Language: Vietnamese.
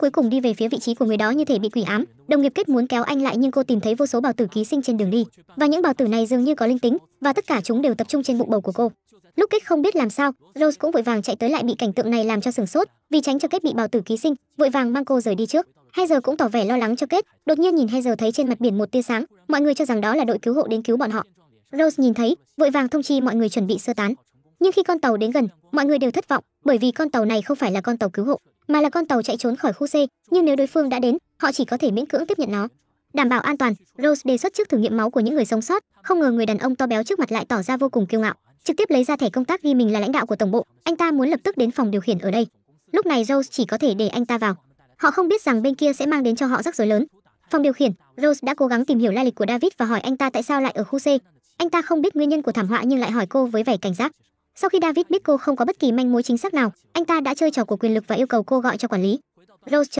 cuối cùng đi về phía vị trí của người đó như thể bị quỷ ám đồng nghiệp kết muốn kéo anh lại nhưng cô tìm thấy vô số bào tử ký sinh trên đường đi và những bào tử này dường như có linh tính và tất cả chúng đều tập trung trên bụng bầu của cô lúc kết không biết làm sao rose cũng vội vàng chạy tới lại bị cảnh tượng này làm cho sửng sốt vì tránh cho kết bị bào tử ký sinh vội vàng mang cô rời đi trước hai giờ cũng tỏ vẻ lo lắng cho kết đột nhiên nhìn hai giờ thấy trên mặt biển một tia sáng mọi người cho rằng đó là đội cứu hộ đến cứu bọn họ rose nhìn thấy vội vàng thông chi mọi người chuẩn bị sơ tán nhưng khi con tàu đến gần mọi người đều thất vọng bởi vì con tàu này không phải là con tàu cứu hộ mà là con tàu chạy trốn khỏi khu C, nhưng nếu đối phương đã đến, họ chỉ có thể miễn cưỡng tiếp nhận nó. Đảm bảo an toàn, Rose đề xuất trước thử nghiệm máu của những người sống sót, không ngờ người đàn ông to béo trước mặt lại tỏ ra vô cùng kiêu ngạo, trực tiếp lấy ra thẻ công tác ghi mình là lãnh đạo của tổng bộ, anh ta muốn lập tức đến phòng điều khiển ở đây. Lúc này Rose chỉ có thể để anh ta vào. Họ không biết rằng bên kia sẽ mang đến cho họ rắc rối lớn. Phòng điều khiển, Rose đã cố gắng tìm hiểu lai lịch của David và hỏi anh ta tại sao lại ở khu C. Anh ta không biết nguyên nhân của thảm họa nhưng lại hỏi cô với vẻ cảnh giác. Sau khi David biết cô không có bất kỳ manh mối chính xác nào, anh ta đã chơi trò của quyền lực và yêu cầu cô gọi cho quản lý. Rose